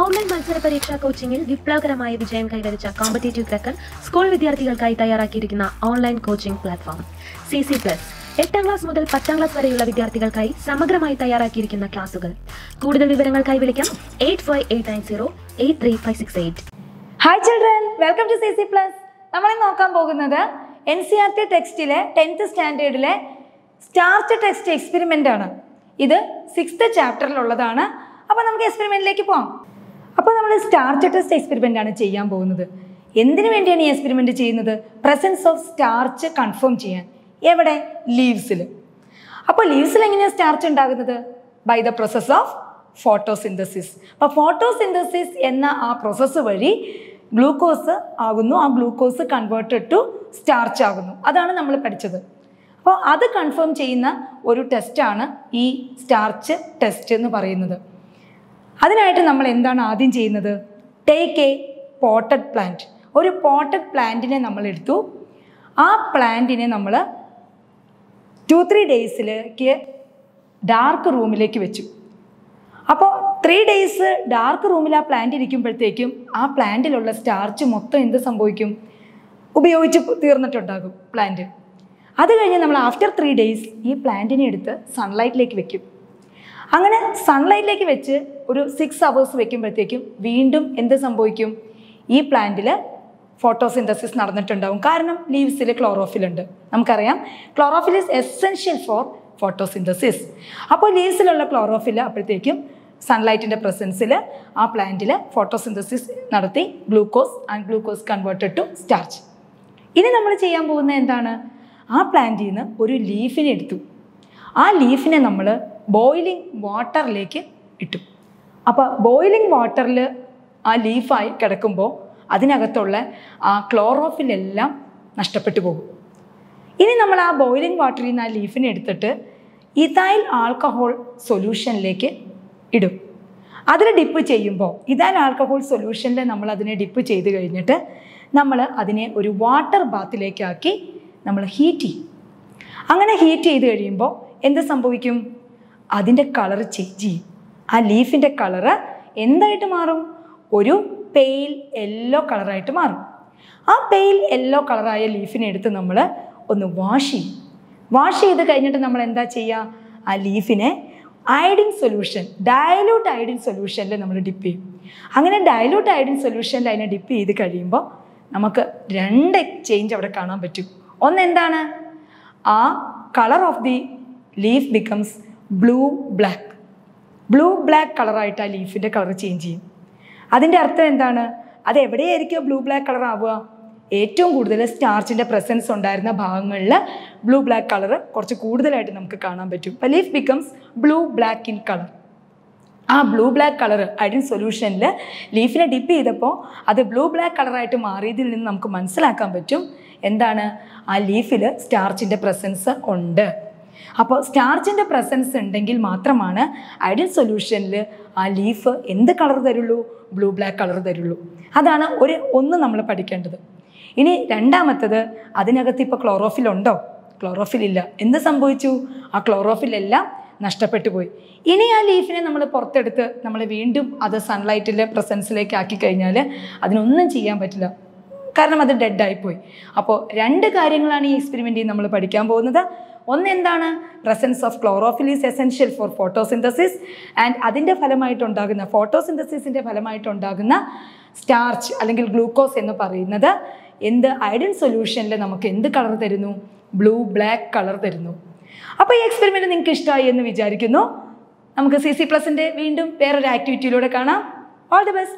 online മത്സര പരീക്ഷാ കോച്ചിംഗിൽ വിപ്ലവകരമായ വിജയം കൈവരിച്ച കോമ്പറ്റേറ്റീവ് ക്രക്കർ സ്കൂൾ വിദ്യാർത്ഥികൾക്കായി തയ്യാറാക്കിയിരിക്കുന്ന online coaching platform C C plus എട്ടാം ക്ലാസ് മുതൽ പത്താം ക്ലാസ് വരെയുള്ള വിദ്യാർത്ഥികൾക്കായി സമഗ്രമായി തയ്യാറാക്കിയിരിക്കുന്ന ക്ലാസുകൾ കൂടുതൽ വിവരങ്ങൾക്കായി വിളിക്കാം eight five eight nine zero eight three five six eight hi children welcome to C C plus നമ്മൾ നോക്കാൻ പോകുന്നത് എൻ സി ആർ ടി ടെക്സ്റ്റിലെ ടെൻത്ത് സ്റ്റാൻഡേർഡിലെ സ്റ്റാർച്ച് ടെക്സ്റ്റ് എക്സ്പെരിമെൻ്റ് ആണ് ഇത് സിക്സ്ത് ചാപ്റ്ററിലുള്ളതാണ് അപ്പോൾ നമുക്ക് എക്സ്പെരിമെൻറ്റിലേക്ക് പോകാം അപ്പോൾ നമ്മൾ സ്റ്റാർച്ച് ടെസ്റ്റ് എക്സ്പെരിമെൻ്റ് ആണ് ചെയ്യാൻ പോകുന്നത് എന്തിനു വേണ്ടിയാണ് ഈ എക്സ്പെരിമെൻ്റ് ചെയ്യുന്നത് പ്രസൻസ് ഓഫ് സ്റ്റാർച്ച് കൺഫേം ചെയ്യാൻ എവിടെ ലീവ്സിൽ അപ്പോൾ ലീവ്സിൽ എങ്ങനെയാണ് സ്റ്റാർച്ച് ഉണ്ടാകുന്നത് by the process of photosynthesis അപ്പോൾ ഫോട്ടോസിന്തസിസ് എന്ന ആ പ്രോസസ്സ് വഴി ഗ്ലൂക്കോസ് ആകുന്നു ആ ഗ്ലൂക്കോസ് കൺവേർട്ടഡ് ടു സ്റ്റാർച്ച് ആകുന്നു അതാണ് നമ്മൾ പഠിച്ചത് അപ്പോൾ അത് കൺഫേം ചെയ്യുന്ന ഒരു ടെസ്റ്റാണ് ഈ സ്റ്റാർച്ച് ടെസ്റ്റ് എന്ന് പറയുന്നത് അതിനായിട്ട് നമ്മൾ എന്താണ് ആദ്യം ചെയ്യുന്നത് ടേക്ക് എ പോട്ടഡ് പ്ലാന്റ് ഒരു പോട്ടഡ് പ്ലാന്റിനെ നമ്മൾ എടുത്തു ആ പ്ലാന്റിനെ നമ്മൾ ടു ത്രീ ഡേയ്സിലേക്ക് ഡാർക്ക് റൂമിലേക്ക് വെച്ചു അപ്പോൾ ത്രീ ഡേയ്സ് ഡാർക്ക് റൂമിൽ ആ പ്ലാന്റ് ഇരിക്കുമ്പോഴത്തേക്കും ആ പ്ലാന്റിലുള്ള സ്റ്റാർച്ച് മൊത്തം എന്ത് സംഭവിക്കും ഉപയോഗിച്ച് തീർന്നിട്ടുണ്ടാകും പ്ലാന്റ് അത് കഴിഞ്ഞ് നമ്മൾ ആഫ്റ്റർ ത്രീ ഡേയ്സ് ഈ പ്ലാന്റിനെ എടുത്ത് സൺലൈറ്റിലേക്ക് വെക്കും അങ്ങനെ സൺലൈറ്റിലേക്ക് വെച്ച് ഒരു സിക്സ് അവേഴ്സ് വെക്കുമ്പോഴത്തേക്കും വീണ്ടും എന്ത് സംഭവിക്കും ഈ പ്ലാന്റിൽ ഫോട്ടോസിന്തസിസ് നടന്നിട്ടുണ്ടാവും കാരണം ലീവ്സിൽ ക്ലോറോഫിൽ ഉണ്ട് നമുക്കറിയാം chlorophyll is essential for photosynthesis അപ്പോൾ ലീവ്സിലുള്ള ക്ലോറോഫിൽ അപ്പോഴത്തേക്കും സൺലൈറ്റിൻ്റെ പ്രസൻസിൽ ആ പ്ലാന്റിൽ ഫോട്ടോസിന്തസിസ് നടത്തി glucose and glucose converted to starch ഇനി നമ്മൾ ചെയ്യാൻ പോകുന്നത് എന്താണ് ആ പ്ലാന്റിൽ നിന്ന് ഒരു ലീഫിനെ എടുത്തു ആ ലീഫിനെ നമ്മൾ ബോയിലിംഗ് വാട്ടറിലേക്ക് ഇട്ടു അപ്പോൾ ബോയിലിംഗ് വാട്ടറിൽ ആ ലീഫായി കിടക്കുമ്പോൾ അതിനകത്തുള്ള ആ ക്ലോറോഫിലെല്ലാം നഷ്ടപ്പെട്ടു പോകും ഇനി നമ്മൾ ആ ബോയിലിംഗ് വാട്ടറിൽ നിന്ന് ആ ലീഫിനെ എടുത്തിട്ട് ഇതായിൽ ആൽക്കഹോൾ സൊല്യൂഷനിലേക്ക് ഇടും അതിൽ ഡിപ്പ് ചെയ്യുമ്പോൾ ഇതൈൽ ആൽക്കഹോൾ സൊല്യൂഷനിൽ നമ്മൾ അതിനെ ഡിപ്പ് ചെയ്ത് കഴിഞ്ഞിട്ട് നമ്മൾ അതിനെ ഒരു വാട്ടർ ബാത്തിലേക്കാക്കി നമ്മൾ ഹീറ്റ് ചെയ്യും അങ്ങനെ ഹീറ്റ് ചെയ്ത് കഴിയുമ്പോൾ എന്ത് സംഭവിക്കും അതിൻ്റെ കളർ ചേഞ്ച് ചെയ്യും ആ ലീഫിൻ്റെ കളറ് എന്തായിട്ട് മാറും ഒരു പെയിൽ യെല്ലോ കളറായിട്ട് മാറും ആ പെയിൽ യെല്ലോ കളറായ ലീഫിനെ എടുത്ത് നമ്മൾ ഒന്ന് വാഷ് ചെയ്യും വാഷ് ചെയ്ത് കഴിഞ്ഞിട്ട് നമ്മൾ എന്താ ചെയ്യുക ആ ലീഫിനെ അയഡിൻ സൊല്യൂഷൻ ഡയലൂട്ട് അയഡിൻ സൊല്യൂഷനിൽ നമ്മൾ ഡിപ്പ് ചെയ്യും അങ്ങനെ ഡയലൂട്ട് അയഡിൻ സൊല്യൂഷനിൽ അതിനെ ഡിപ്പ് ചെയ്ത് കഴിയുമ്പോൾ നമുക്ക് രണ്ട് എക്സ്ചേഞ്ച് അവിടെ കാണാൻ പറ്റും ഒന്ന് എന്താണ് ആ colour of the leaf becomes blue black blue black കളറായിട്ട് ആ ലീഫിൻ്റെ കളർ ചേഞ്ച് ചെയ്യും അതിൻ്റെ അർത്ഥം എന്താണ് അത് എവിടെയായിരിക്കും ബ്ലൂ ബ്ലാക്ക് കളർ ആവുക ഏറ്റവും കൂടുതൽ സ്റ്റാർച്ചിൻ്റെ പ്രസൻസ് ഉണ്ടായിരുന്ന ഭാഗങ്ങളിൽ ബ്ലൂ ബ്ലാക്ക് കളർ കുറച്ച് കൂടുതലായിട്ട് നമുക്ക് കാണാൻ പറ്റും അപ്പം leaf becomes blue black in colour ആ ബ്ലൂ ബ്ലാക്ക് കളർ അയഡിൻ സൊല്യൂഷനിൽ ലീഫിനെ ഡിപ്പ് ചെയ്തപ്പോൾ അത് ബ്ലൂ ബ്ലാക്ക് കളറായിട്ട് മാറിയതിൽ നിന്ന് നമുക്ക് മനസ്സിലാക്കാൻ പറ്റും എന്താണ് ആ ലീഫിൽ സ്റ്റാർച്ചിൻ്റെ പ്രസൻസ് ഉണ്ട് അപ്പോൾ സ്റ്റാർച്ചിൻ്റെ പ്രസൻസ് ഉണ്ടെങ്കിൽ മാത്രമാണ് ഐഡിയൽ സൊല്യൂഷനിൽ ആ ലീഫ് എന്ത് കളർ തരുള്ളൂ ബ്ലൂ ബ്ലാക്ക് കളർ തരുള്ളൂ അതാണ് ഒരു ഒന്ന് നമ്മൾ പഠിക്കേണ്ടത് ഇനി രണ്ടാമത്തത് അതിനകത്ത് ഇപ്പോൾ ക്ലോറോഫിൽ ഉണ്ടോ ക്ലോറോഫിൽ ഇല്ല എന്ത് സംഭവിച്ചു ആ ക്ലോറോഫിലെല്ലാം നഷ്ടപ്പെട്ടു പോയി ഇനി ആ ലീഫിനെ നമ്മൾ പുറത്തെടുത്ത് നമ്മൾ വീണ്ടും അത് സൺലൈറ്റിലെ പ്രസൻസിലേക്ക് ആക്കി കഴിഞ്ഞാൽ അതിനൊന്നും ചെയ്യാൻ പറ്റില്ല കാരണം അത് ഡെഡായിപ്പോയി അപ്പോൾ രണ്ട് കാര്യങ്ങളാണ് ഈ എക്സ്പെരിമെൻറ്റിൽ നമ്മൾ പഠിക്കാൻ പോകുന്നത് ഒന്ന് എന്താണ് presence of chlorophyll essential for photosynthesis and അതിൻ്റെ ഫലമായിട്ടുണ്ടാകുന്ന ഫോട്ടോസിന്തസിസിൻ്റെ ഫലമായിട്ടുണ്ടാകുന്ന സ്റ്റാർച്ച് അല്ലെങ്കിൽ ഗ്ലൂക്കോസ് എന്ന് പറയുന്നത് എന്ത് ഐഡൻ സൊല്യൂഷനിൽ നമുക്ക് എന്ത് കളർ തരുന്നു ബ്ലൂ ബ്ലാക്ക് കളർ തരുന്നു അപ്പോൾ ഈ എക്സ്പെരിമെൻറ്റ് നിങ്ങൾക്ക് ഇഷ്ടമായി എന്ന് വിചാരിക്കുന്നു നമുക്ക് സി സി പ്ലസിൻ്റെ വീണ്ടും വേറൊരു ആക്ടിവിറ്റിയിലൂടെ കാണാം ഓൾ ദി ബെസ്റ്റ്